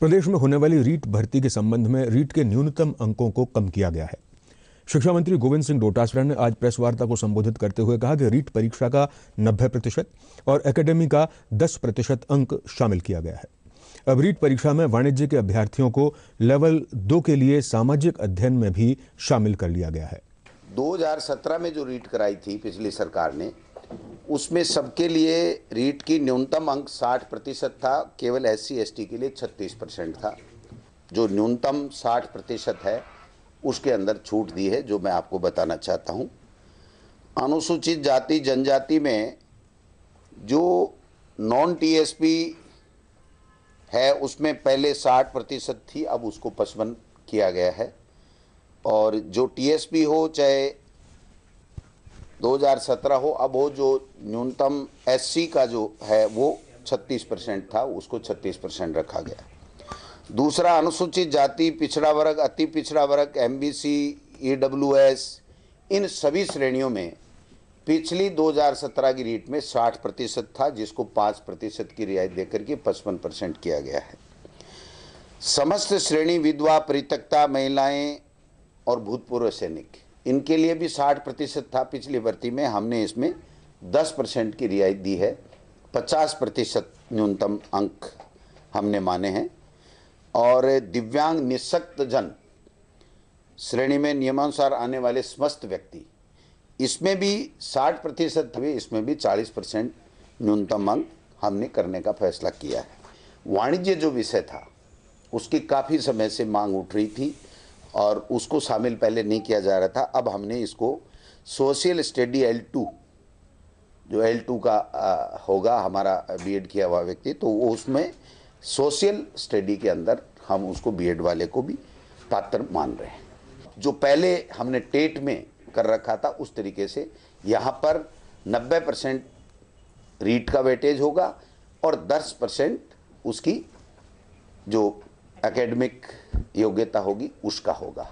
प्रदेश में होने वाली रीट भर्ती के संबंध में रीट के न्यूनतम अंकों को कम किया गया है शिक्षा मंत्री गोविंद सिंह डोटासरा ने आज प्रेस वार्ता को संबोधित करते हुए कहा कि रीट परीक्षा का 90 प्रतिशत और एकेडमी का 10 प्रतिशत अंक शामिल किया गया है अब रीट परीक्षा में वाणिज्य के अभ्यर्थियों को लेवल दो के लिए सामाजिक अध्ययन में भी शामिल कर लिया गया है 2017 में जो रीट कराई थी पिछली सरकार ने उसमें सबके लिए रीट की न्यूनतम अंक 60 प्रतिशत था केवल एस सी के लिए 36 परसेंट था जो न्यूनतम 60 प्रतिशत है उसके अंदर छूट दी है जो मैं आपको बताना चाहता हूँ अनुसूचित जाति जनजाति में जो नॉन टीएसपी है उसमें पहले 60 प्रतिशत थी अब उसको पचपन किया गया है और जो टीएसपी हो चाहे 2017 हो अब वो जो न्यूनतम एससी का जो है वो 36 परसेंट था उसको 36 परसेंट रखा गया दूसरा अनुसूचित जाति पिछड़ा वर्ग अति पिछड़ा वर्ग M B C E W S इन सभी श्रेणियों में पिछली 2017 की रेट में 60 प्रतिशत था जिसको 5 प्रतिशत की रियायत देकर के पचपन परसेंट किया गया है समस्त श्रेणी विधवा परितकता महिलाएं और भूतपूर्व सैनिक इनके लिए भी 60 प्रतिशत था पिछली भर्ती में हमने इसमें 10 परसेंट की रियायत दी है 50 प्रतिशत न्यूनतम अंक हमने माने हैं और दिव्यांग निशक्त जन श्रेणी में नियमानुसार आने वाले समस्त व्यक्ति इसमें भी 60 प्रतिशत हुए इसमें भी 40 परसेंट न्यूनतम अंक हमने करने का फैसला किया है वाणिज्य जो विषय था उसकी काफ़ी समय से मांग उठ रही थी और उसको शामिल पहले नहीं किया जा रहा था अब हमने इसको सोशल स्टडी एल टू जो एल टू का होगा हमारा बी एड किया हुआ व्यक्ति तो वो उसमें सोशल स्टडी के अंदर हम उसको बी एड वाले को भी पात्र मान रहे हैं जो पहले हमने टेट में कर रखा था उस तरीके से यहाँ पर 90 परसेंट रीट का वेटेज होगा और 10 परसेंट उसकी जो एकेडमिक योग्यता होगी उसका होगा